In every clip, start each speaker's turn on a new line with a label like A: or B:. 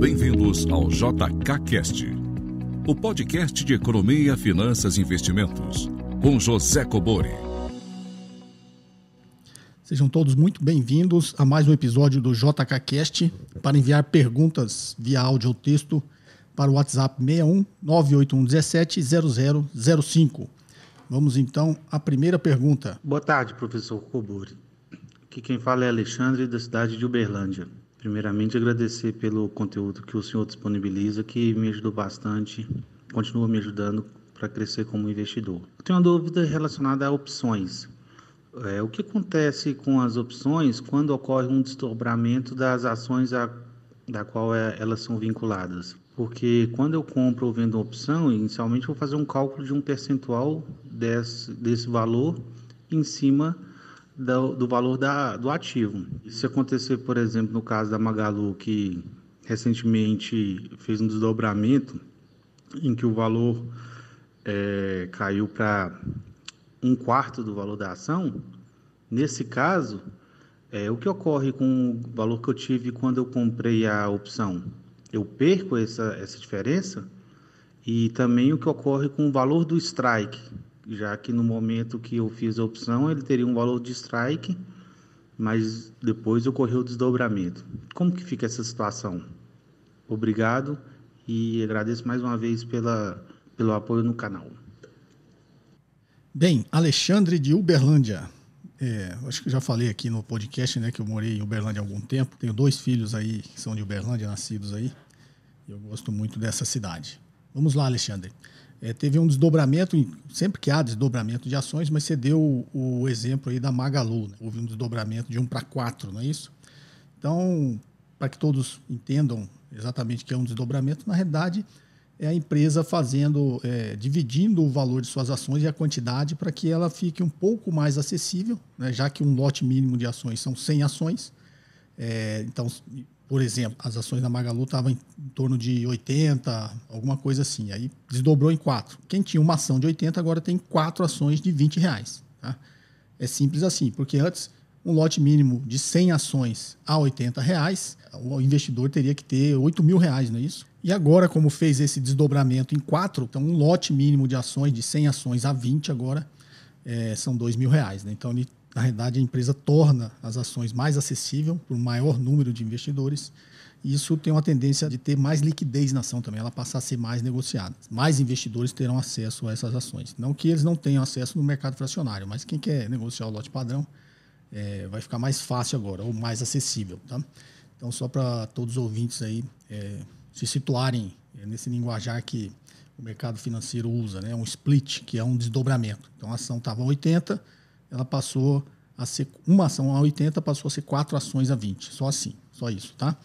A: Bem-vindos ao JKCast, o podcast de economia, finanças e investimentos, com José Cobori. Sejam todos muito bem-vindos a mais um episódio do JKCast. Para enviar perguntas via áudio ou texto para o WhatsApp 61 981 0005. Vamos então à primeira pergunta.
B: Boa tarde, professor Cobori. Aqui quem fala é Alexandre, da cidade de Uberlândia. Primeiramente, agradecer pelo conteúdo que o senhor disponibiliza, que me ajudou bastante, continua me ajudando para crescer como investidor. Eu tenho uma dúvida relacionada a opções. É, o que acontece com as opções quando ocorre um desdobramento das ações a, da qual é, elas são vinculadas? Porque quando eu compro ou vendo uma opção, inicialmente vou fazer um cálculo de um percentual desse, desse valor em cima do, do valor da, do ativo. Se acontecer, por exemplo, no caso da Magalu, que recentemente fez um desdobramento em que o valor é, caiu para um quarto do valor da ação, nesse caso, é, o que ocorre com o valor que eu tive quando eu comprei a opção? Eu perco essa, essa diferença? E também o que ocorre com o valor do strike? já que no momento que eu fiz a opção ele teria um valor de strike, mas depois ocorreu o desdobramento. Como que fica essa situação? Obrigado e agradeço mais uma vez pela, pelo apoio no canal.
A: Bem, Alexandre de Uberlândia. É, acho que já falei aqui no podcast, né, que eu morei em Uberlândia há algum tempo. Tenho dois filhos aí que são de Uberlândia, nascidos aí. Eu gosto muito dessa cidade. Vamos lá, Alexandre. É, teve um desdobramento, sempre que há desdobramento de ações, mas você deu o, o exemplo aí da Magalu. Né? Houve um desdobramento de 1 para 4, não é isso? Então, para que todos entendam exatamente o que é um desdobramento, na realidade é a empresa fazendo, é, dividindo o valor de suas ações e a quantidade para que ela fique um pouco mais acessível, né? já que um lote mínimo de ações são 100 ações. É, então, por exemplo, as ações da Magalu estavam em, torno de 80, alguma coisa assim. Aí desdobrou em quatro. Quem tinha uma ação de 80 agora tem quatro ações de 20 reais. Tá? É simples assim, porque antes um lote mínimo de 100 ações a 80 reais, o investidor teria que ter 8 mil reais, não é isso? E agora, como fez esse desdobramento em quatro, então um lote mínimo de ações de 100 ações a 20 agora é, são 2 mil reais. Né? Então ele na realidade, a empresa torna as ações mais acessíveis para um maior número de investidores. E isso tem uma tendência de ter mais liquidez na ação também, ela passar a ser mais negociada. Mais investidores terão acesso a essas ações. Não que eles não tenham acesso no mercado fracionário, mas quem quer negociar o lote padrão é, vai ficar mais fácil agora, ou mais acessível. Tá? Então, só para todos os ouvintes aí é, se situarem é, nesse linguajar que o mercado financeiro usa, né? um split, que é um desdobramento. Então, a ação estava 80 ela passou a ser uma ação a 80, passou a ser quatro ações a 20. Só assim, só isso, tá?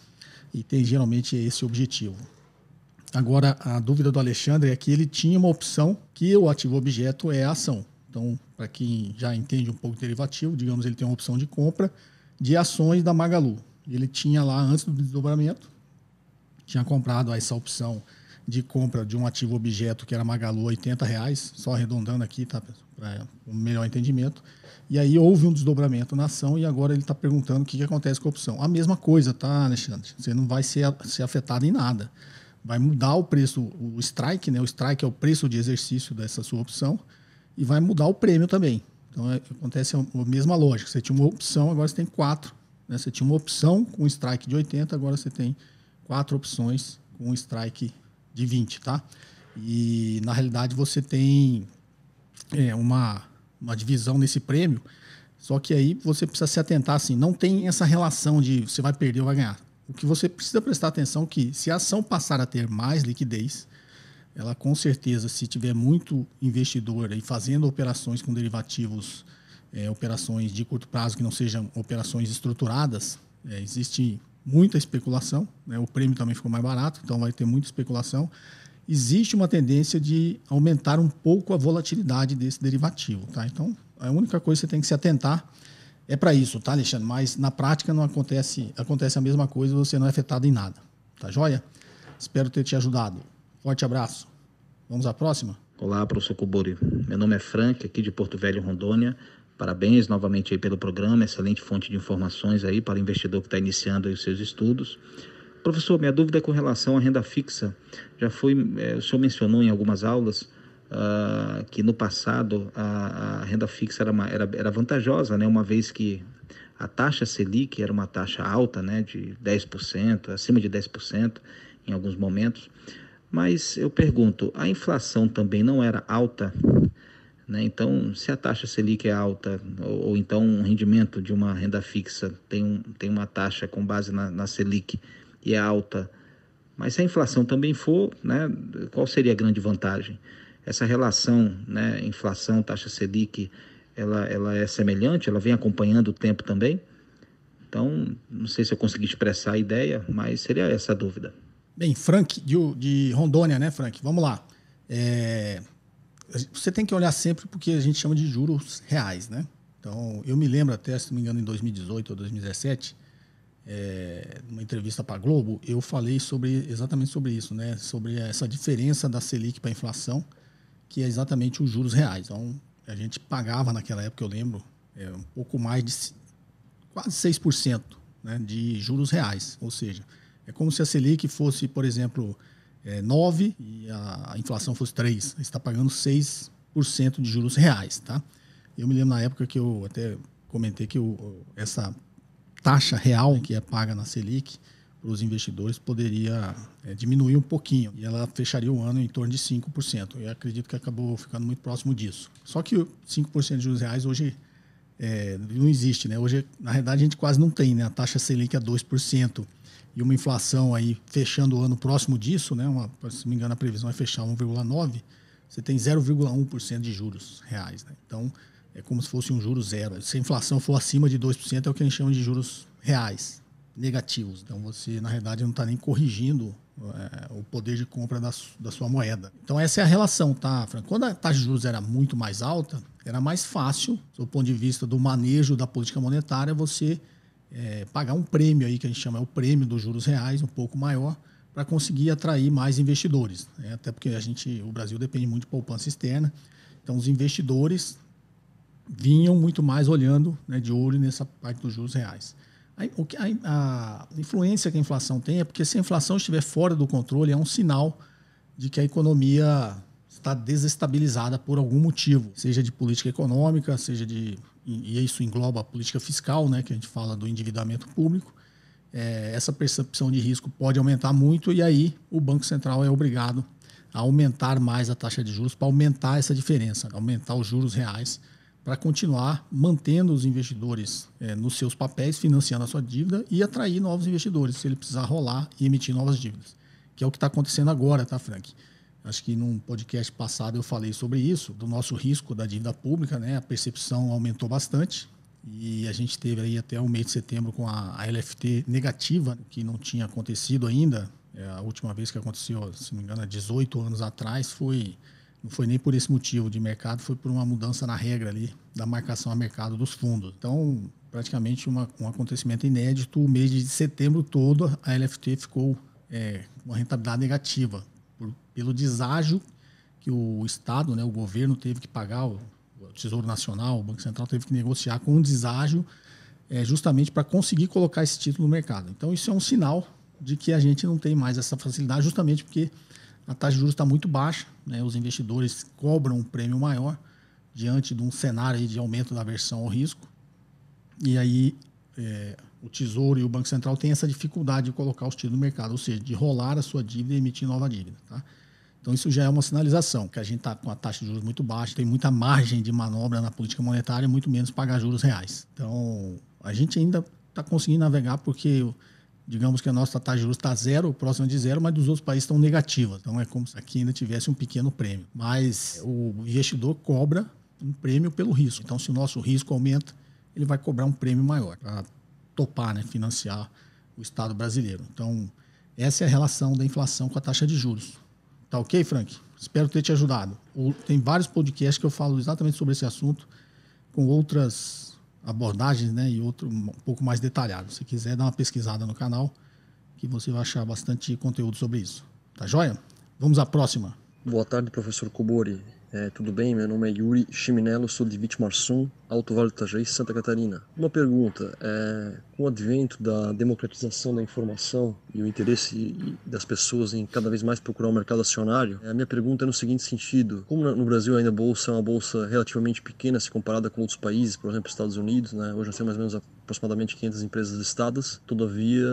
A: E tem geralmente esse objetivo. Agora, a dúvida do Alexandre é que ele tinha uma opção que o ativo objeto é a ação. Então, para quem já entende um pouco derivativo, digamos, ele tem uma opção de compra de ações da Magalu. Ele tinha lá, antes do desdobramento, tinha comprado essa opção de compra de um ativo objeto que era Magalu, 80 reais, só arredondando aqui, tá, para um é, melhor entendimento. E aí houve um desdobramento na ação e agora ele está perguntando o que, que acontece com a opção. A mesma coisa, tá, Alexandre? Você não vai ser, ser afetado em nada. Vai mudar o preço, o strike, né? O strike é o preço de exercício dessa sua opção e vai mudar o prêmio também. Então é, acontece a mesma lógica. Você tinha uma opção, agora você tem quatro. Né? Você tinha uma opção com strike de 80, agora você tem quatro opções com strike de 20, tá? E, na realidade, você tem é, uma, uma divisão nesse prêmio, só que aí você precisa se atentar, assim, não tem essa relação de você vai perder ou vai ganhar. O que você precisa prestar atenção é que se a ação passar a ter mais liquidez, ela com certeza, se tiver muito investidor aí fazendo operações com derivativos, é, operações de curto prazo que não sejam operações estruturadas, é, existe muita especulação, né? o prêmio também ficou mais barato, então vai ter muita especulação. Existe uma tendência de aumentar um pouco a volatilidade desse derivativo. Tá? Então, a única coisa que você tem que se atentar é para isso, tá, Alexandre? Mas na prática não acontece, acontece a mesma coisa, você não é afetado em nada. Tá joia? Espero ter te ajudado. Forte abraço. Vamos à próxima?
C: Olá, professor Cubori. Meu nome é Frank, aqui de Porto Velho, Rondônia. Parabéns novamente aí pelo programa, excelente fonte de informações aí para o investidor que está iniciando aí os seus estudos. Professor, minha dúvida é com relação à renda fixa. Já foi, é, o senhor mencionou em algumas aulas ah, que no passado a, a renda fixa era, uma, era, era vantajosa, né? uma vez que a taxa Selic era uma taxa alta, né? de 10%, acima de 10% em alguns momentos. Mas eu pergunto, a inflação também não era alta né? Então, se a taxa Selic é alta, ou, ou então um rendimento de uma renda fixa tem, um, tem uma taxa com base na, na Selic e é alta, mas se a inflação também for, né, qual seria a grande vantagem? Essa relação, né, inflação, taxa Selic, ela, ela é semelhante, ela vem acompanhando o tempo também. Então, não sei se eu consegui expressar a ideia, mas seria essa a dúvida.
A: Bem, Frank, de, de Rondônia, né, Frank? Vamos lá. É, você tem que olhar sempre porque a gente chama de juros reais, né? Então, eu me lembro até, se não me engano, em 2018 ou 2017, é, eh, numa entrevista para a Globo, eu falei sobre exatamente sobre isso, né? Sobre essa diferença da Selic para a inflação, que é exatamente os juros reais. Então, a gente pagava naquela época, eu lembro, é, um pouco mais de quase 6% né, de juros reais. Ou seja, é como se a Selic fosse, por exemplo, é, 9% e a, a inflação fosse 3%, você está pagando 6% de juros reais. Tá? Eu me lembro na época que eu até comentei que o essa taxa real que é paga na Selic para os investidores poderia é, diminuir um pouquinho e ela fecharia o ano em torno de 5%. Eu acredito que acabou ficando muito próximo disso. Só que 5% de juros reais hoje é, não existe, né? Hoje, na realidade, a gente quase não tem, né? A taxa Selic é 2% e uma inflação aí fechando o ano próximo disso, né? Uma, se não me engano, a previsão é fechar 1,9%, você tem 0,1% de juros reais. Né? Então, é como se fosse um juro zero. Se a inflação for acima de 2%, é o que a gente chama de juros reais, negativos. Então, você, na realidade, não está nem corrigindo é, o poder de compra da, da, sua moeda. Então, essa é a relação, tá, Fran? Quando a taxa de juros era muito mais alta, era mais fácil, do ponto de vista do manejo da política monetária, você é, pagar um prêmio aí, que a gente chama é o prêmio dos juros reais, um pouco maior, para conseguir atrair mais investidores. Né? Até porque a gente, o Brasil depende muito de poupança externa. Então, os investidores vinham muito mais olhando né, de olho nessa parte dos juros reais. A, o que, a, influência que a inflação tem é porque se a inflação estiver fora do controle, é um sinal de que a economia está desestabilizada por algum motivo, seja de política econômica, seja de. E isso engloba a política fiscal, né, que a gente fala do endividamento público. É, essa percepção de risco pode aumentar muito e aí o Banco Central é obrigado a aumentar mais a taxa de juros para aumentar essa diferença, aumentar os juros reais para continuar mantendo os investidores é, nos seus papéis, financiando a sua dívida e atrair novos investidores, se ele precisar rolar e emitir novas dívidas, que é o que está acontecendo agora, tá, Frank? Acho que num podcast passado eu falei sobre isso, do nosso risco da dívida pública, né? A percepção aumentou bastante. E a gente teve aí até o mês de setembro com a, a LFT negativa, que não tinha acontecido ainda. É, a última vez que aconteceu, se não me engano, 18 anos atrás, foi não foi nem por esse motivo de mercado, foi por uma mudança na regra ali da marcação a mercado dos fundos. Então, praticamente uma, um acontecimento inédito. O mês de setembro todo, a LFT ficou é, uma rentabilidade negativa pelo deságio que o Estado, né, o governo teve que pagar, o Tesouro Nacional, o Banco Central teve que negociar com um deságio é, justamente para conseguir colocar esse título no mercado. Então, isso é um sinal de que a gente não tem mais essa facilidade, justamente porque a taxa de juros está muito baixa, né? os investidores cobram um prêmio maior diante de um cenário de aumento da aversão ao risco. E aí é, o Tesouro e o Banco Central têm essa dificuldade de colocar os títulos no mercado, ou seja, de rolar a sua dívida e emitir nova dívida. Tá? Então, isso já é uma sinalização que a gente está com a taxa de juros muito baixa, tem muita margem de manobra na política monetária, muito menos pagar juros reais. Então, a gente ainda está conseguindo navegar porque digamos que a nossa taxa de juros está zero, próxima de zero, mas dos outros países estão negativas. Então é como se aqui ainda tivesse um pequeno prêmio. Mas o investidor cobra um prêmio pelo risco. Então, se o nosso risco aumenta, ele vai cobrar um prêmio maior para topar, né, financiar o Estado brasileiro. Então, essa é a relação da inflação com a taxa de juros. Tá ok, Frank? Espero ter te ajudado. Tem vários podcasts que eu falo exatamente sobre esse assunto, com outras abordagens, né? E outro um pouco mais detalhado. Se quiser, dá uma pesquisada no canal, que você vai achar bastante conteúdo sobre isso. Tá joia?
D: Vamos à próxima. Boa tarde, professor Kubori. É, tudo bem? Meu nome é Yuri Chiminello, sou de Vitimarsum, Alto Vale do Itajaí, Santa Catarina. Uma pergunta: é, com o advento da democratização da informação e o interesse das pessoas em cada vez mais procurar o um mercado acionário, é, a minha pergunta é no seguinte sentido: como no Brasil ainda a bolsa é uma bolsa relativamente pequena se comparada com outros países, por exemplo, Estados Unidos, né? hoje nós temos mais ou menos aproximadamente 500 empresas listadas, todavia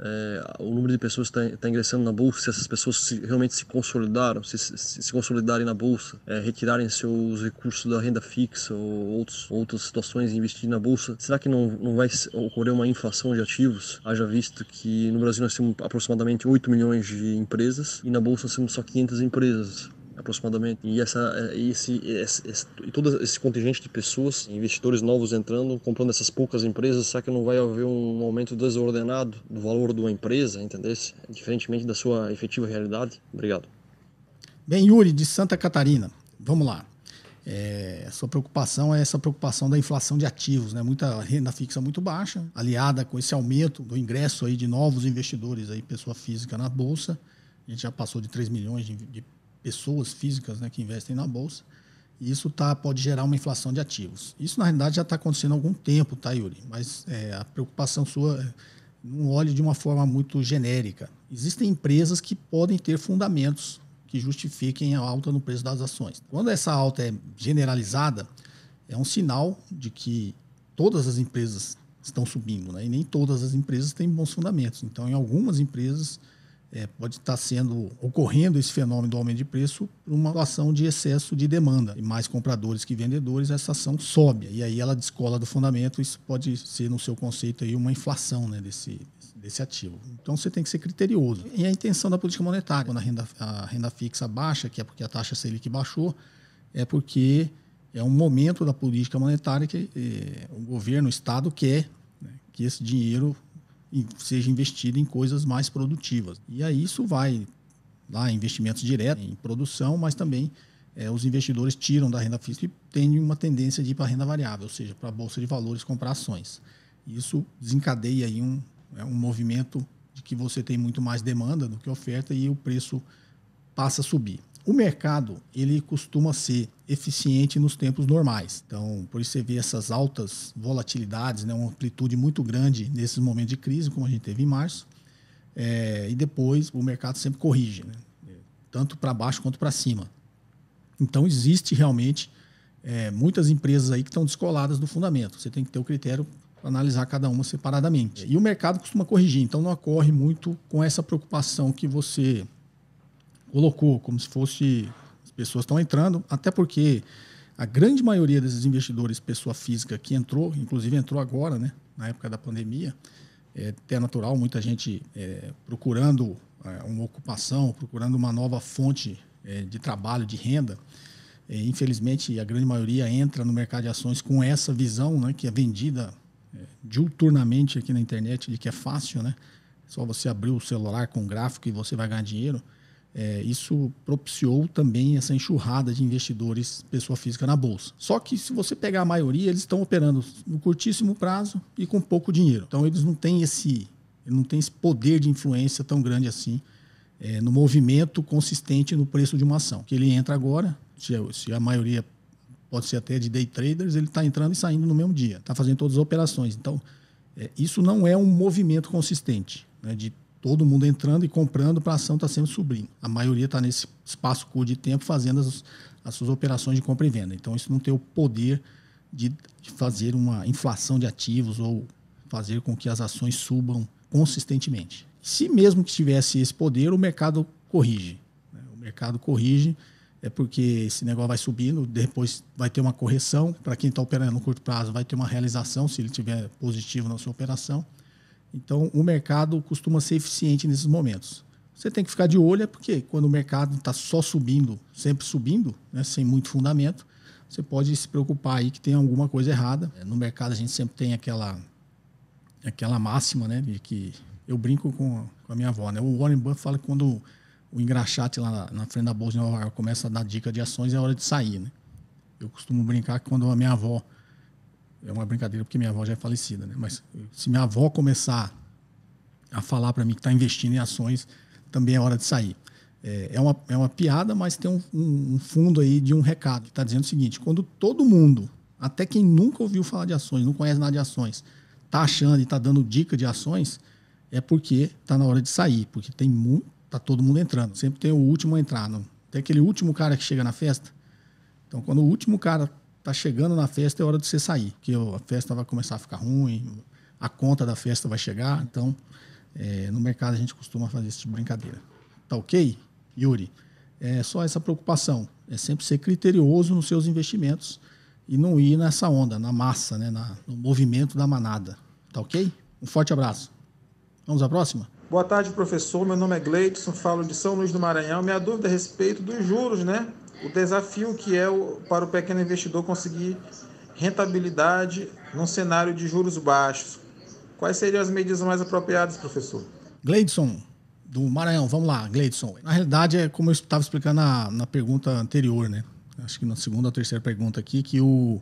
D: é, o número de pessoas que está tá ingressando na bolsa, se essas pessoas se, realmente se consolidaram, se, se, se consolidarem na bolsa, é, retirarem seus recursos da renda fixa ou outros outras situações, investir na bolsa, será que não, não vai ocorrer uma inflação de ativos? Haja visto que no Brasil nós temos aproximadamente 8 milhões de empresas e na bolsa nós temos só 500 empresas aproximadamente. E essa, é, esse, esse, esse, todo esse contingente de pessoas, investidores novos entrando, comprando essas poucas empresas, será que não vai haver um aumento desordenado do valor de uma empresa, entendeu? Diferentemente da sua efetiva realidade? Obrigado.
A: Bem, Yuri, de Santa Catarina, vamos lá. É, a sua preocupação é essa preocupação da inflação de ativos, né? Muita renda fixa é muito baixa, aliada com esse aumento do ingresso aí de novos investidores aí, pessoa física na bolsa. A gente já passou de 3 milhões de, de pessoas físicas, né, que investem na bolsa. E isso tá, pode gerar uma inflação de ativos. Isso, na realidade, já está acontecendo há algum tempo, tá, Yuri? Mas é, a preocupação sua é, não olhe de uma forma muito genérica. Existem empresas que podem ter fundamentos que justifiquem a alta no preço das ações. Quando essa alta é generalizada, é um sinal de que todas as empresas estão subindo, né? e nem todas as empresas têm bons fundamentos. Então, em algumas empresas, é, pode estar sendo ocorrendo esse fenômeno do aumento de preço por uma ação de excesso de demanda e mais compradores que vendedores essa ação sobe e aí ela descola do fundamento isso pode ser no seu conceito aí uma inflação né, desse desse ativo então você tem que ser criterioso e a intenção da política monetária quando a renda a renda fixa baixa que é porque a taxa selic baixou é porque é um momento da política monetária que eh, o governo o estado quer né, que esse dinheiro e seja investido em coisas mais produtivas. E aí isso vai lá investimentos diretos em produção, mas também é, os investidores tiram da renda fixa e têm uma tendência de ir para a renda variável, ou seja, para a bolsa de valores comprar ações. Isso desencadeia aí um, é, um movimento de que você tem muito mais demanda do que oferta e o preço passa a subir. O mercado ele costuma ser eficiente nos tempos normais. Então, por isso você vê essas altas volatilidades, né, uma amplitude muito grande nesses momentos de crise, como a gente teve em março. É, e depois o mercado sempre corrige, né? tanto para baixo quanto para cima. Então, existe realmente é, muitas empresas aí que estão descoladas do fundamento. Você tem que ter o critério para analisar cada uma separadamente. E o mercado costuma corrigir, então não ocorre muito com essa preocupação que você colocou como se fosse as pessoas estão entrando, até porque a grande maioria desses investidores, pessoa física que entrou, inclusive entrou agora, né, na época da pandemia, é até natural, muita gente é, procurando é, uma ocupação, procurando uma nova fonte é, de trabalho, de renda. É, infelizmente, a grande maioria entra no mercado de ações com essa visão, né, que é vendida é, diuturnamente aqui na internet, de que é fácil, né? Só você abrir o celular com um gráfico e você vai ganhar dinheiro. É, isso propiciou também essa enxurrada de investidores, pessoa física, na bolsa. Só que, se você pegar a maioria, eles estão operando no curtíssimo prazo e com pouco dinheiro. Então, eles não têm esse, não têm esse poder de influência tão grande assim é, no movimento consistente no preço de uma ação. Que ele entra agora, se, se a maioria pode ser até de day traders, ele está entrando e saindo no mesmo dia, está fazendo todas as operações. Então, é, isso não é um movimento consistente né, de todo mundo entrando e comprando para a ação está sempre subindo. A maioria está nesse espaço curto de tempo fazendo as, as, suas operações de compra e venda. Então, isso não tem o poder de, de fazer uma inflação de ativos ou fazer com que as ações subam consistentemente. Se mesmo que tivesse esse poder, o mercado corrige. Né? O mercado corrige é porque esse negócio vai subindo, depois vai ter uma correção. Para quem está operando no curto prazo, vai ter uma realização se ele tiver positivo na sua operação. Então, o mercado costuma ser eficiente nesses momentos. Você tem que ficar de olho, é porque quando o mercado está só subindo, sempre subindo, né, sem muito fundamento, você pode se preocupar aí que tem alguma coisa errada. É, no mercado, a gente sempre tem aquela, aquela máxima, né, de que eu brinco com, com a minha avó, né? O Warren Buffett fala que quando o engraxate lá na, na frente da bolsa de Nova York começa a dar dica de ações, é hora de sair, né? Eu costumo brincar que quando a minha avó é uma brincadeira porque minha avó já é falecida, né? Mas se minha avó começar a falar para mim que está investindo em ações, também é hora de sair. É, é, uma, é uma piada, mas tem um, um, um fundo aí de um recado que está dizendo o seguinte: quando todo mundo, até quem nunca ouviu falar de ações, não conhece nada de ações, está achando e está dando dica de ações, é porque está na hora de sair, porque tem tá todo mundo entrando. Sempre tem o último a entrar, não? Tem aquele último cara que chega na festa. Então, quando o último cara tá chegando na festa, é hora de você sair, que a festa vai começar a ficar ruim, a conta da festa vai chegar. Então, é, no mercado a gente costuma fazer esse tipo de brincadeira. Tá ok, Yuri? É só essa preocupação. É sempre ser criterioso nos seus investimentos e não ir nessa onda, na massa, né? Na, no movimento da manada. Tá ok? Um forte abraço. Vamos à próxima?
C: Boa tarde, professor. Meu nome é Gleidson, falo de São Luís do Maranhão. Minha dúvida é a respeito dos juros, né? o desafio que é o, para o pequeno investidor conseguir rentabilidade num cenário de juros baixos. Quais seriam as medidas mais apropriadas, professor?
A: Gleidson, do Maranhão, vamos lá, Gleidson. Na realidade, é como eu estava explicando na, na pergunta anterior, né? Acho que na segunda ou terceira pergunta aqui, que o,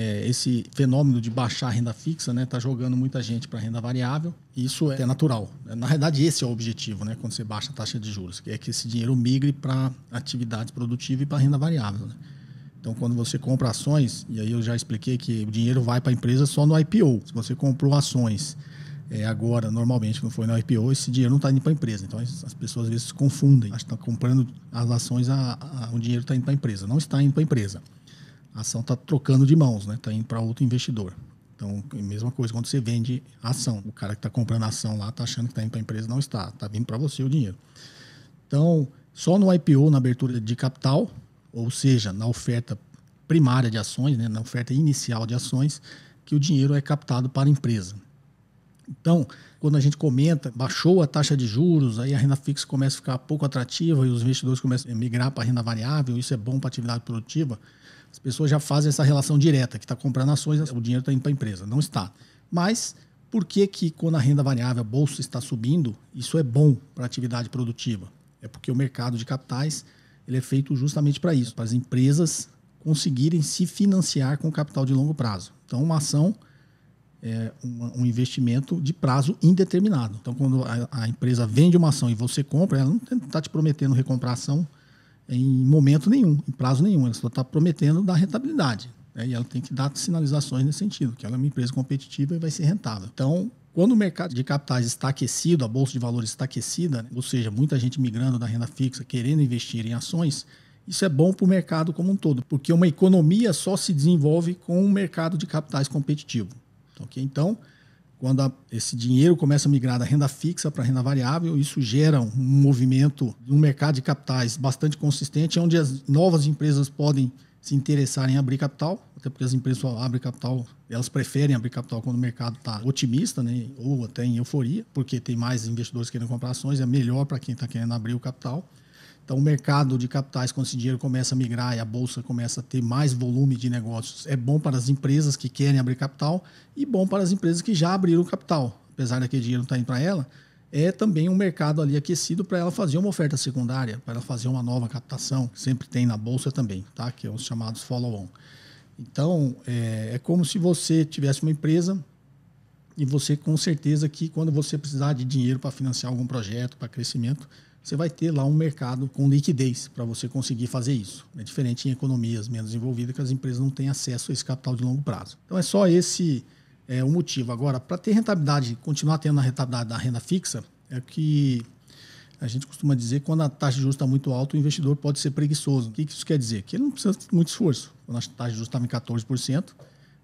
A: é, esse fenômeno de baixar a renda fixa, né, tá jogando muita gente para renda variável. E isso é, é natural. Na realidade, esse é o objetivo, né, quando você baixa a taxa de juros, que é que esse dinheiro migre para atividade produtiva e para renda variável. Né? Então, quando você compra ações, e aí eu já expliquei que o dinheiro vai para a empresa só no IPO. Se você comprou ações é, agora, normalmente, não foi no IPO, esse dinheiro não está indo para a empresa. Então, as pessoas às vezes confundem. Acho que estão comprando as ações, a, a, o dinheiro está indo para a empresa. Não está indo para a empresa a ação está trocando de mãos, né? Está indo para outro investidor. Então, é mesma coisa quando você vende ação. O cara que está comprando ação lá está achando que está indo para a empresa, não está. Está vindo para você o dinheiro. Então, só no IPO, na abertura de capital, ou seja, na oferta primária de ações, né, na oferta inicial de ações, que o dinheiro é captado para a empresa. Então, quando a gente comenta, baixou a taxa de juros, aí a renda fixa começa a ficar pouco atrativa e os investidores começam a migrar para a renda variável, isso é bom para a atividade produtiva as pessoas já fazem essa relação direta, que está comprando ações, o dinheiro está indo para a empresa. Não está. Mas por que, que quando a renda variável, a bolsa está subindo, isso é bom para a atividade produtiva? É porque o mercado de capitais ele é feito justamente para isso, para as empresas conseguirem se financiar com capital de longo prazo. Então, uma ação é um, investimento de prazo indeterminado. Então, quando a, empresa vende uma ação e você compra, ela não está te prometendo recomprar a ação em momento nenhum, em prazo nenhum. Ela só está prometendo dar rentabilidade. Né? E ela tem que dar sinalizações nesse sentido, que ela é uma empresa competitiva e vai ser rentável. Então, quando o mercado de capitais está aquecido, a bolsa de valores está aquecida, né? ou seja, muita gente migrando da renda fixa, querendo investir em ações, isso é bom para o mercado como um todo, porque uma economia só se desenvolve com um mercado de capitais competitivo. Okay? Então, quando a, esse dinheiro começa a migrar da renda fixa para renda variável, isso gera um movimento no mercado de capitais bastante consistente, onde as novas empresas podem se interessarem em abrir capital, até porque as empresas só abrem capital, elas preferem abrir capital quando o mercado está otimista, né? ou até em euforia, porque tem mais investidores querendo comprar ações, é melhor para quem está querendo abrir o capital. Então, o mercado de capitais, quando esse dinheiro começa a migrar e a bolsa começa a ter mais volume de negócios, é bom para as empresas que querem abrir capital e bom para as empresas que já abriram capital. Apesar daquele dinheiro não estar tá indo para ela, é também um mercado ali aquecido para ela fazer uma oferta secundária, para ela fazer uma nova captação, que sempre tem na bolsa também, tá? que é os chamados follow-on. Então, é, é como se você tivesse uma empresa e você, com certeza, que quando você precisar de dinheiro para financiar algum projeto, para crescimento, você vai ter lá um mercado com liquidez para você conseguir fazer isso. É diferente em economias menos envolvidas que as empresas não têm acesso a esse capital de longo prazo. Então é só esse é, o motivo. Agora, para ter rentabilidade, continuar tendo a rentabilidade da renda fixa, é que a gente costuma dizer que quando a taxa de juros está muito alta, o investidor pode ser preguiçoso. O que isso quer dizer? Que ele não precisa de muito esforço. Quando a taxa de juros estava em 14%,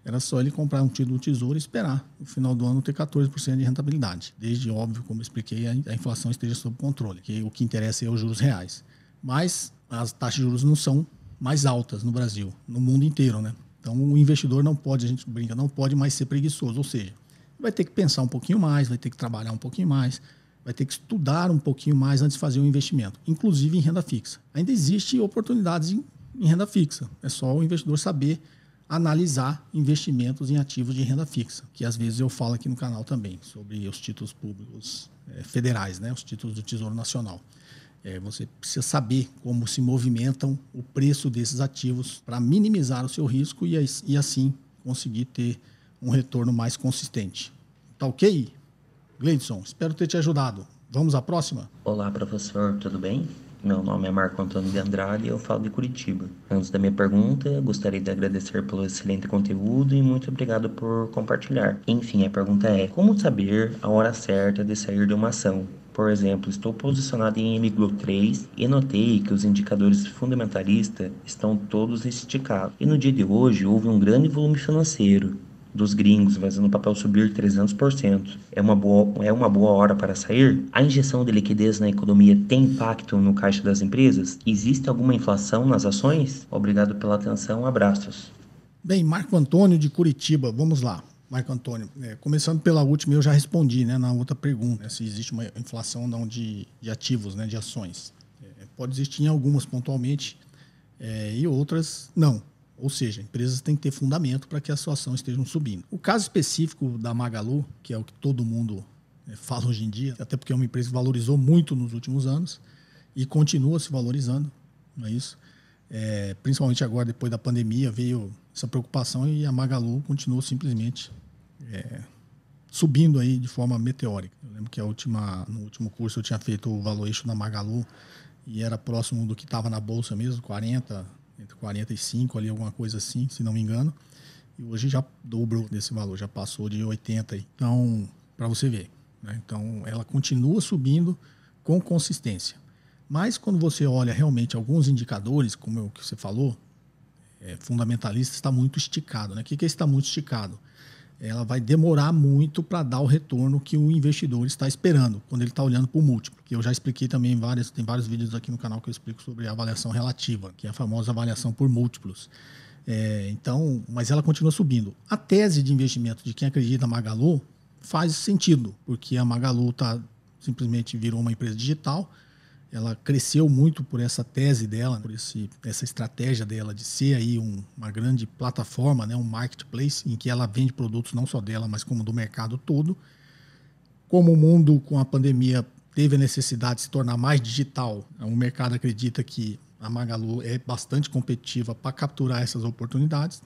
A: era só ele comprar um título do Tesouro e esperar no final do ano ter 14% de rentabilidade. Desde, óbvio, como expliquei, a inflação esteja sob controle, que o que interessa é os juros reais. Mas as taxas de juros não são mais altas no Brasil, no mundo inteiro, né? Então o investidor não pode, a gente brinca, não pode mais ser preguiçoso, ou seja, vai ter que pensar um pouquinho mais, vai ter que trabalhar um pouquinho mais, vai ter que estudar um pouquinho mais antes de fazer um investimento, inclusive em renda fixa. Ainda existe oportunidades em, em renda fixa, é só o investidor saber analisar investimentos em ativos de renda fixa, que às vezes eu falo aqui no canal também, sobre os títulos públicos é, federais, né? os títulos do Tesouro Nacional. É, você precisa saber como se movimentam o preço desses ativos para minimizar o seu risco e, e assim conseguir ter um retorno mais consistente. Tá ok? Gleidson, espero ter te ajudado. Vamos à próxima?
B: Olá, professor, tudo bem? Meu nome é Marco Antônio de Andrade e eu falo de Curitiba. Antes da minha pergunta, gostaria de agradecer pelo excelente conteúdo e muito obrigado por compartilhar. Enfim, a pergunta é: como saber a hora certa de sair de uma ação? Por exemplo, estou posicionado em Emiglo 3 e notei que os indicadores fundamentalistas estão todos esticados. E no dia de hoje houve um grande volume financeiro, dos gringos fazendo o papel subir 300%. É uma boa, é uma boa hora para sair? A injeção de liquidez na economia tem impacto no caixa das empresas? Existe alguma inflação nas ações? Obrigado pela atenção, abraços.
A: Bem, Marco Antônio de Curitiba, vamos lá. Marco Antônio, é, começando pela última, eu já respondi né, na outra pergunta, né, se existe uma inflação não de, de ativos, né, de ações. É, pode existir em algumas pontualmente é, e outras não. Ou seja, empresas têm que ter fundamento para que a sua ação esteja subindo. O caso específico da Magalu, que é o que todo mundo eh, fala hoje em dia, até porque é uma empresa que valorizou muito nos últimos anos e continua se valorizando, não é isso? É, principalmente agora, depois da pandemia, veio essa preocupação e a Magalu continuou simplesmente é, subindo aí de forma meteórica. Eu lembro que a última, no último curso eu tinha feito o valuation da Magalu e era próximo do que estava na bolsa mesmo, 40, entre 45 ali, alguma coisa assim, se não me engano. E hoje já dobrou desse valor, já passou de 80 Então, para você ver. Né? Então, ela continua subindo com consistência. Mas quando você olha realmente alguns indicadores, como é o que você falou, é, fundamentalista está muito esticado. Né? O que, que é está muito esticado? ela vai demorar muito para dar o retorno que o investidor está esperando quando ele está olhando para o múltiplo. Que eu já expliquei também em várias, tem vários vídeos aqui no canal que eu explico sobre a avaliação relativa, que é a famosa avaliação por múltiplos. É, então, mas ela continua subindo. A tese de investimento de quem acredita na Magalu faz sentido, porque a Magalu tá, simplesmente virou uma empresa digital ela cresceu muito por essa tese dela, por esse, essa estratégia dela de ser aí um, uma grande plataforma, né, um marketplace em que ela vende produtos não só dela, mas como do mercado todo. Como o mundo com a pandemia teve a necessidade de se tornar mais digital, o é mercado acredita que a Magalu é bastante competitiva para capturar essas oportunidades.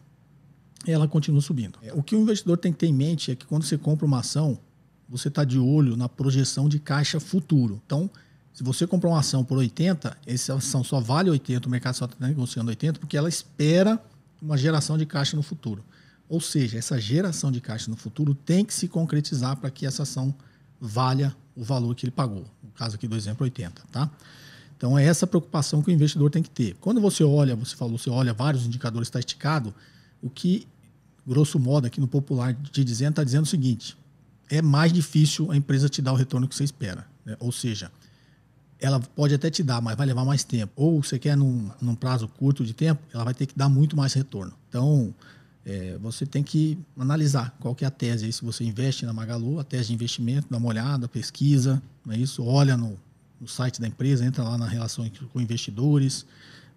A: Ela continua subindo. É, o que o investidor tem que ter em mente é que quando você compra uma ação, você está de olho na projeção de caixa futuro. Então, se você comprar uma ação por 80, essa ação só vale 80, o mercado só está negociando 80, porque ela espera uma geração de caixa no futuro. Ou seja, essa geração de caixa no futuro tem que se concretizar para que essa ação valha o valor que ele pagou. No caso aqui do exemplo, 80, tá? Então é essa preocupação que o investidor tem que ter. Quando você olha, você falou, você olha vários indicadores, está esticado, o que, grosso modo, aqui no popular de dizendo, está dizendo o seguinte: é mais difícil a empresa te dar o retorno que você espera. Né? Ou seja, ela pode até te dar, mas vai levar mais tempo. Ou você quer num, num prazo curto de tempo, ela vai ter que dar muito mais retorno. Então, é, você tem que analisar qual que é a tese. Aí, se você investe na Magalu, a tese de investimento, dá uma olhada, pesquisa, não é isso? Olha no, no site da empresa, entra lá na relação com investidores,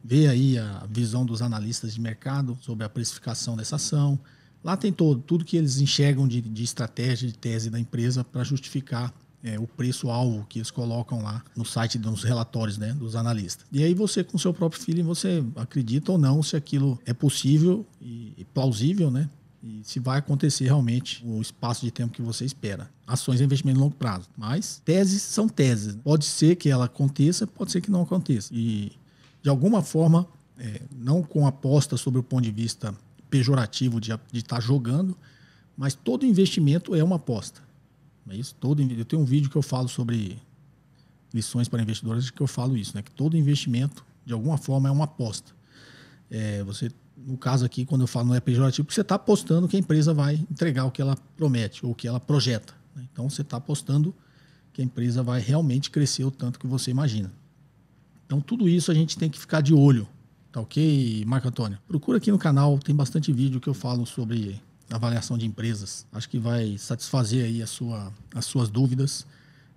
A: vê aí a visão dos analistas de mercado sobre a precificação dessa ação. Lá tem todo, tudo que eles enxergam de, de estratégia, de tese da empresa para justificar é, o preço-alvo que eles colocam lá no site dos relatórios né, dos analistas. E aí você, com seu próprio feeling, você acredita ou não se aquilo é possível e, e plausível, né? E se vai acontecer realmente o espaço de tempo que você espera. Ações é investimento de longo prazo. Mas teses são teses. Pode ser que ela aconteça, pode ser que não aconteça. E, de alguma forma, é, não com aposta sobre o ponto de vista pejorativo de estar tá jogando, mas todo investimento é uma aposta. É isso. Todo, eu tenho um vídeo que eu falo sobre lições para investidores que eu falo isso, né? Que todo investimento, de alguma forma, é uma aposta. É, você, no caso aqui, quando eu falo não é pejorativo, porque você está apostando que a empresa vai entregar o que ela promete ou o que ela projeta. Né? Então você está apostando que a empresa vai realmente crescer o tanto que você imagina. Então tudo isso a gente tem que ficar de olho, tá ok, Marco Antônio? Procura aqui no canal, tem bastante vídeo que eu falo sobre avaliação de empresas. Acho que vai satisfazer aí a sua, as suas dúvidas.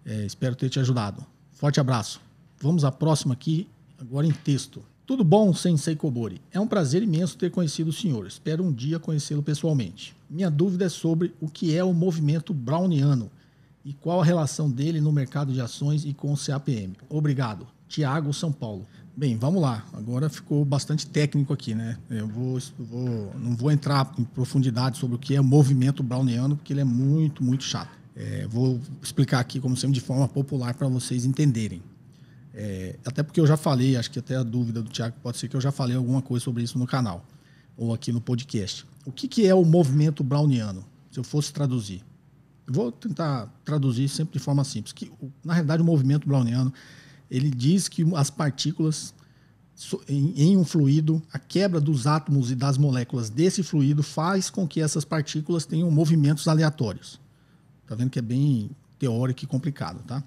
A: É, espero ter te ajudado. Forte abraço. Vamos à próxima aqui, agora em texto. Tudo bom, Sensei Kobori? É um prazer imenso ter conhecido o senhor. Espero um dia conhecê-lo pessoalmente. Minha dúvida é sobre o que é o movimento browniano e qual a relação dele no mercado de ações e com o CAPM. Obrigado. Tiago, São Paulo. Bem, vamos lá. Agora ficou bastante técnico aqui, né? Eu vou, vou, não vou entrar em profundidade sobre o que é movimento browniano, porque ele é muito, muito chato. É, vou explicar aqui, como sempre, de forma popular para vocês entenderem. É, até porque eu já falei, acho que até a dúvida do Tiago pode ser que eu já falei alguma coisa sobre isso no canal ou aqui no podcast. O que, que é o movimento browniano? Se eu fosse traduzir, eu vou tentar traduzir sempre de forma simples. Que, na realidade, o movimento browniano ele diz que as partículas em, um fluido, a quebra dos átomos e das moléculas desse fluido faz com que essas partículas tenham movimentos aleatórios. Tá vendo que é bem teórico e complicado, tá?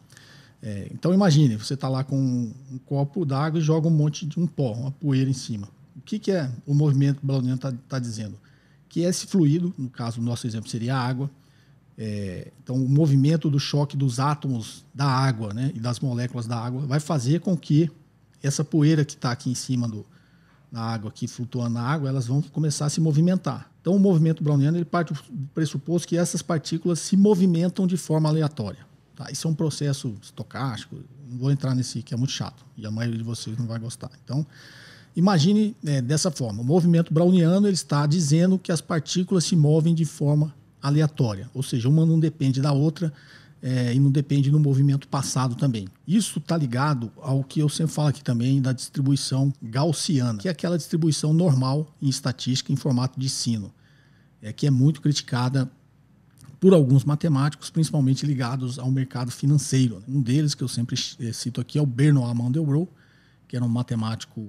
A: É, então imagine, você está lá com um copo d'água e joga um monte de um pó, uma poeira em cima. O que, que é o movimento que o está tá dizendo? Que esse fluido, no caso, o nosso exemplo seria a água, é, então, o movimento do choque dos átomos da água né, e das moléculas da água vai fazer com que essa poeira que está aqui em cima do, na água, aqui flutuando na água, elas vão começar a se movimentar. Então, o movimento browniano ele parte do pressuposto que essas partículas se movimentam de forma aleatória. Tá? Isso é um processo estocástico, não vou entrar nesse que é muito chato e a maioria de vocês não vai gostar. Então, imagine é, dessa forma: o movimento browniano ele está dizendo que as partículas se movem de forma aleatória, ou seja, uma não depende da outra é, e não depende do movimento passado também. Isso está ligado ao que eu sempre falo aqui também da distribuição gaussiana, que é aquela distribuição normal em estatística em formato de sino, é, que é muito criticada por alguns matemáticos, principalmente ligados ao mercado financeiro. Né? Um deles que eu sempre eh, cito aqui é o Bernard Mandelbrot, que era um matemático,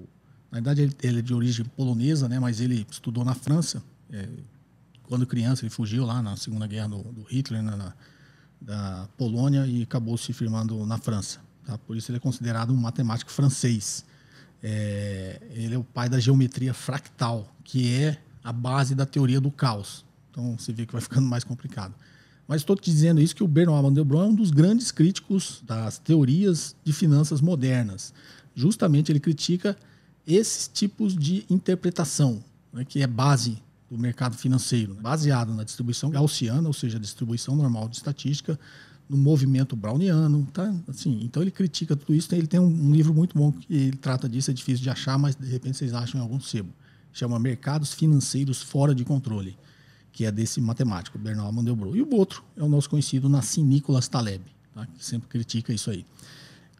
A: na verdade ele é de origem polonesa, né, mas ele estudou na França, é, quando criança, ele fugiu lá na Segunda Guerra do, do Hitler, na, né, na, da Polônia, e acabou se firmando na França. Tá? Por isso ele é considerado um matemático francês. É, ele é o pai da geometria fractal, que é a base da teoria do caos. Então você vê que vai ficando mais complicado. Mas estou te dizendo isso que o Bernard Mandelbrot é um dos grandes críticos das teorias de finanças modernas. Justamente ele critica esses tipos de interpretação, né, que é base do mercado financeiro, né? baseado na distribuição gaussiana, ou seja, a distribuição normal de estatística, no movimento browniano, tá? Assim, então ele critica tudo isso. Ele tem um, livro muito bom que ele trata disso, é difícil de achar, mas de repente vocês acham em algum sebo. Chama Mercados Financeiros Fora de Controle, que é desse matemático, Bernard Mandelbrot. E o outro é o nosso conhecido Nassim Nicholas Taleb, tá? que sempre critica isso aí.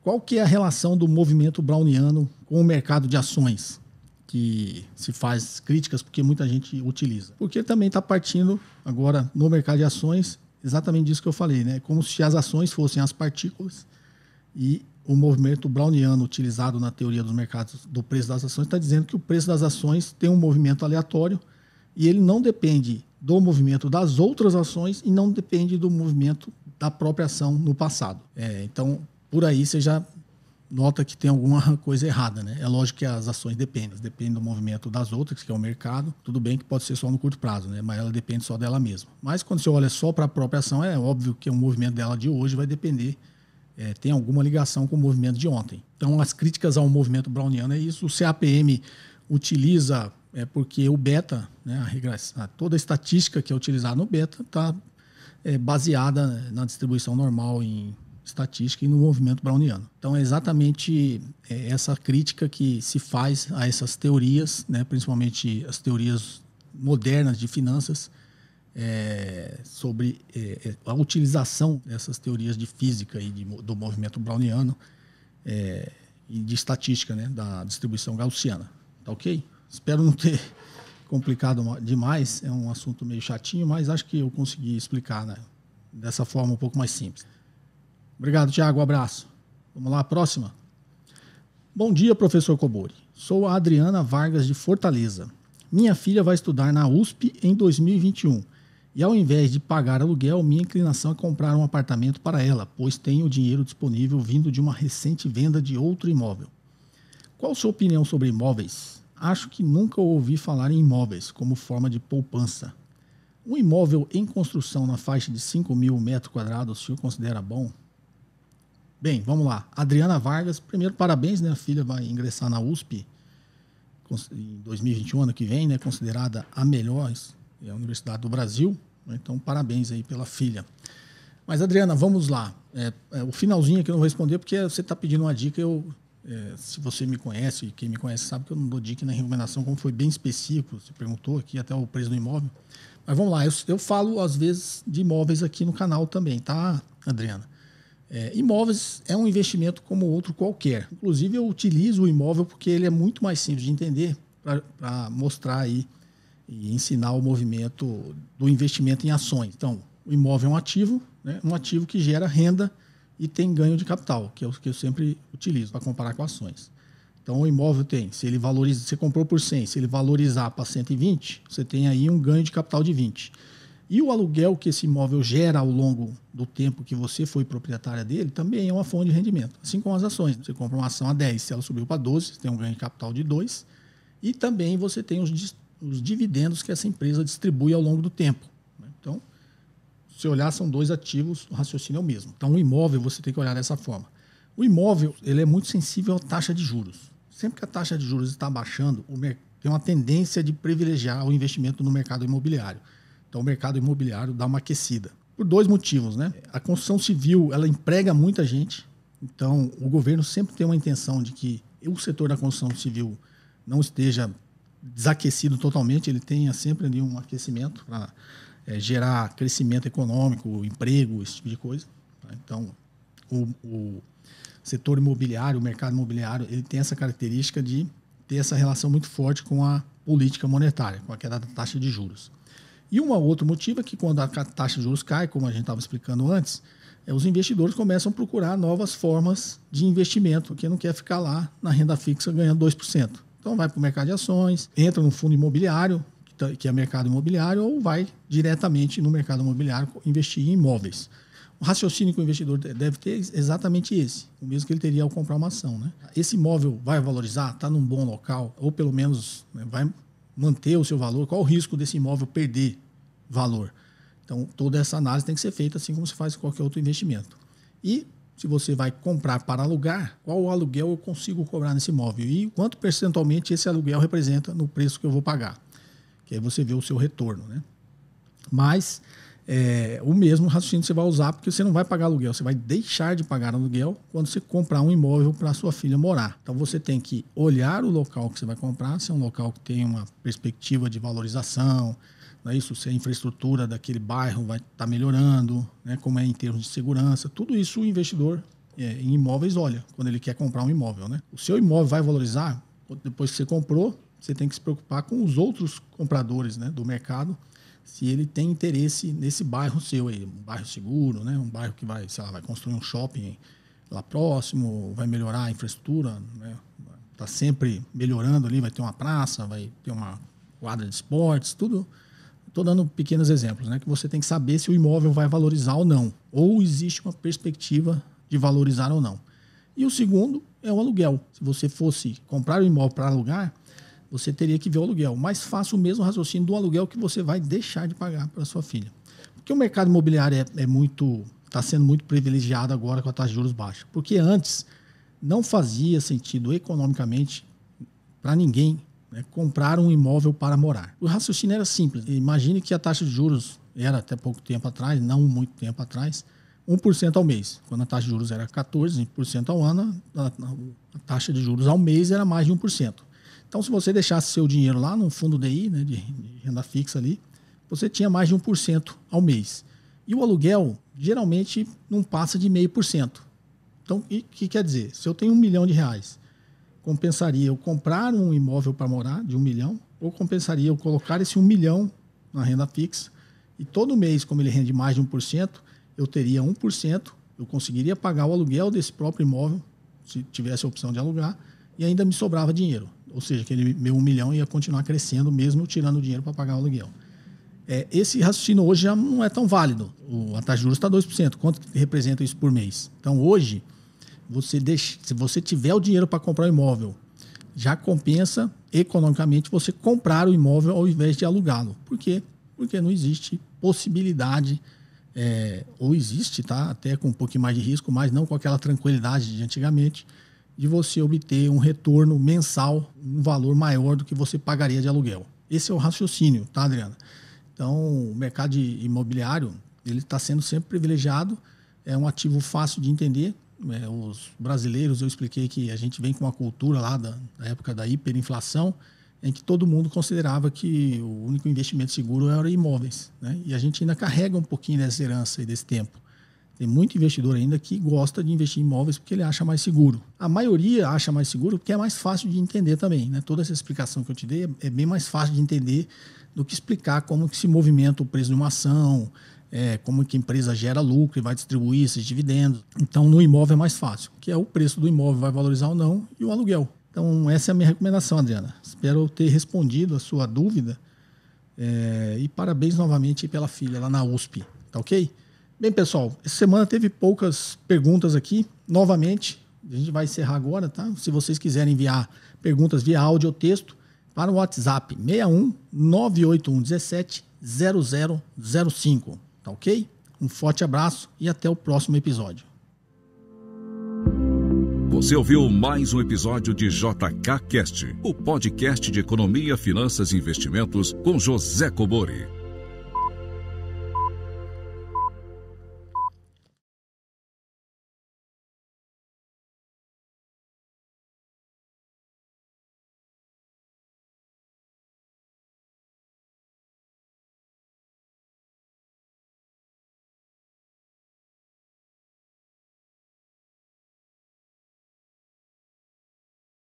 A: Qual que é a relação do movimento browniano com o mercado de ações? que se faz críticas porque muita gente utiliza. Porque também está partindo agora no mercado de ações exatamente disso que eu falei, né? Como se as ações fossem as partículas e o movimento browniano utilizado na teoria dos mercados do preço das ações está dizendo que o preço das ações tem um movimento aleatório e ele não depende do movimento das outras ações e não depende do movimento da própria ação no passado. É, então, por aí você já nota que tem alguma coisa errada, né? É lógico que as ações dependem, dependem do movimento das outras, que é o mercado. Tudo bem que pode ser só no curto prazo, né? Mas ela depende só dela mesma. Mas quando você olha só para a própria ação, é óbvio que o movimento dela de hoje vai depender é, tem alguma ligação com o movimento de ontem. Então, as críticas ao movimento browniano é isso. O CAPM utiliza, é porque o beta, né, a regressão, toda a estatística que é utilizada no beta está é, baseada na distribuição normal em estatística e no movimento browniano. Então é exatamente é, essa crítica que se faz a essas teorias, né, principalmente as teorias modernas de finanças, é, sobre é, é a utilização dessas teorias de física e de, do movimento browniano é, e de estatística né, da distribuição gaussiana. Tá ok? Espero não ter complicado demais, é um assunto meio chatinho, mas acho que eu consegui explicar né, dessa forma um pouco mais simples. Obrigado, Tiago. Um abraço. Vamos lá, próxima. Bom dia, professor Cobori. Sou a Adriana Vargas de Fortaleza. Minha filha vai estudar na USP em 2021 e, ao invés de pagar aluguel, minha inclinação é comprar um apartamento para ela, pois tenho dinheiro disponível vindo de uma recente venda de outro imóvel. Qual sua opinião sobre imóveis? Acho que nunca ouvi falar em imóveis como forma de poupança. Um imóvel em construção na faixa de 5 mil metros quadrados, o senhor considera bom? Bem, vamos lá. Adriana Vargas, primeiro parabéns, né? A filha vai ingressar na USP em 2021, ano que vem, né? Considerada a melhor é a universidade do Brasil. Né? Então, parabéns aí pela filha. Mas, Adriana, vamos lá. É, é, o finalzinho aqui eu não vou responder, porque você está pedindo uma dica. Eu, é, se você me conhece, e quem me conhece sabe que eu não dou dica na recomendação, como foi bem específico, você perguntou aqui até o preço do imóvel. Mas vamos lá, eu, eu falo às vezes de imóveis aqui no canal também, tá, Adriana? É, imóveis é um investimento como outro qualquer. Inclusive, eu utilizo o imóvel porque ele é muito mais simples de entender para mostrar aí e ensinar o movimento do investimento em ações. Então, o imóvel é um ativo, né? um ativo que gera renda e tem ganho de capital, que é o que eu sempre utilizo para comparar com ações. Então, o imóvel tem, se ele valoriza, você comprou por 100, se ele valorizar para 120, você tem aí um ganho de capital de 20 e o aluguel que esse imóvel gera ao longo do tempo que você foi proprietária dele também é uma fonte de rendimento. Assim como as ações. Você compra uma ação a 10, se ela subiu para 12, você tem um ganho de capital de 2. E também você tem os, os dividendos que essa empresa distribui ao longo do tempo. Né? Então, se olhar, são dois ativos, o raciocínio é o mesmo. Então, o imóvel você tem que olhar dessa forma. O imóvel ele é muito sensível à taxa de juros. Sempre que a taxa de juros está baixando, tem uma tendência de privilegiar o investimento no mercado imobiliário. Então o mercado imobiliário dá uma aquecida. Por dois motivos, né? A construção civil, ela emprega muita gente. Então o governo sempre tem uma intenção de que o setor da construção civil não esteja desaquecido totalmente, ele tenha sempre ali um aquecimento para é, gerar crescimento econômico, emprego, esse tipo de coisa. Tá? Então, o, o, setor imobiliário, o mercado imobiliário, ele tem essa característica de ter essa relação muito forte com a política monetária, com a queda da taxa de juros. E um outro motivo é que quando a taxa de juros cai, como a gente estava explicando antes, é, os investidores começam a procurar novas formas de investimento, que não quer ficar lá na renda fixa ganhando 2%. Então vai para o mercado de ações, entra no fundo imobiliário, tá, que é mercado imobiliário, ou vai diretamente no mercado imobiliário investir em imóveis. O raciocínio que o investidor deve ter é exatamente esse, o mesmo que ele teria ao comprar uma ação. Né? Esse imóvel vai valorizar, está num bom local, ou pelo menos né, vai manter o seu valor, qual o risco desse imóvel perder valor. Então, toda essa análise tem que ser feita assim como se faz qualquer outro investimento. E se você vai comprar para alugar, qual o aluguel eu consigo cobrar nesse imóvel e quanto percentualmente esse aluguel representa no preço que eu vou pagar. Que aí você vê o seu retorno, né? Mas é, o mesmo raciocínio você vai usar, porque você não vai pagar aluguel, você vai deixar de pagar aluguel quando você comprar um imóvel para sua filha morar. Então você tem que olhar o local que você vai comprar, se é um local que tem uma perspectiva de valorização, é isso, se a infraestrutura daquele bairro vai estar tá melhorando, né, como é em termos de segurança, tudo isso o investidor é, em imóveis olha quando ele quer comprar um imóvel. Né? O seu imóvel vai valorizar depois que você comprou, você tem que se preocupar com os outros compradores né, do mercado se ele tem interesse nesse bairro seu aí, um bairro seguro, né? Um bairro que vai, sei lá, vai construir um shopping lá próximo, vai melhorar a infraestrutura, né? Tá sempre melhorando ali, vai ter uma praça, vai ter uma quadra de esportes, tudo. Estou dando pequenos exemplos, né? Que você tem que saber se o imóvel vai valorizar ou não, ou existe uma perspectiva de valorizar ou não. E o segundo é o aluguel. Se você fosse comprar o imóvel para alugar, você teria que ver o aluguel. Mas faça o mesmo raciocínio do aluguel que você vai deixar de pagar para sua filha. Porque o mercado imobiliário é, é muito. está sendo muito privilegiado agora com a taxa de juros baixa. Porque antes não fazia sentido economicamente para ninguém né, comprar um imóvel para morar. O raciocínio era simples. Imagine que a taxa de juros era até pouco tempo atrás, não muito tempo atrás, 1% ao mês. Quando a taxa de juros era 14% ao ano, a, taxa de juros ao mês era mais de 1%. Então, se você deixasse seu dinheiro lá no fundo DI, né, de, renda fixa ali, você tinha mais de 1% ao mês. E o aluguel geralmente não passa de 0,5%. Então, o que quer dizer? Se eu tenho um milhão de reais, compensaria eu comprar um imóvel para morar de um milhão, ou compensaria eu colocar esse um milhão na renda fixa, e todo mês, como ele rende mais de 1%, eu teria 1%, eu conseguiria pagar o aluguel desse próprio imóvel, se tivesse a opção de alugar, e ainda me sobrava dinheiro. Ou seja, aquele meu um milhão ia continuar crescendo mesmo tirando dinheiro para pagar o aluguel. É, esse raciocínio hoje já não é tão válido. O, a taxa de juros está 2%. Quanto representa isso por mês? Então, hoje, você deixa, se você tiver o dinheiro para comprar um imóvel, já compensa economicamente você comprar o imóvel ao invés de alugá-lo. Por quê? Porque não existe possibilidade, é, ou existe, tá? até com um pouquinho mais de risco, mas não com aquela tranquilidade de antigamente, de você obter um retorno mensal, um valor maior do que você pagaria de aluguel. Esse é o raciocínio, tá, Adriana? Então, o mercado imobiliário ele está sendo sempre privilegiado, é um ativo fácil de entender. É, os brasileiros, eu expliquei que a gente vem com uma cultura lá da, da época da hiperinflação, em que todo mundo considerava que o único investimento seguro era imóveis. Né? E a gente ainda carrega um pouquinho dessa herança e desse tempo. Tem muito investidor ainda que gosta de investir em imóveis porque ele acha mais seguro. A maioria acha mais seguro porque é mais fácil de entender também. Né? Toda essa explicação que eu te dei é, é bem mais fácil de entender do que explicar como que se movimenta o preço de uma ação, é, como que a empresa gera lucro e vai distribuir esses dividendos. Então, no imóvel é mais fácil, que é o preço do imóvel vai valorizar ou não e o aluguel. Então, essa é a minha recomendação, Adriana. Espero ter respondido a sua dúvida. É, e parabéns novamente pela filha lá na USP, tá ok? Bem, pessoal, essa semana teve poucas perguntas aqui. Novamente, a gente vai encerrar agora, tá? Se vocês quiserem enviar perguntas via áudio ou texto, para o WhatsApp 61 981 17 0005. Tá ok? Um forte abraço e até o próximo episódio. Você ouviu mais um episódio de JK Cast, o podcast de economia, finanças e investimentos com José Cobori.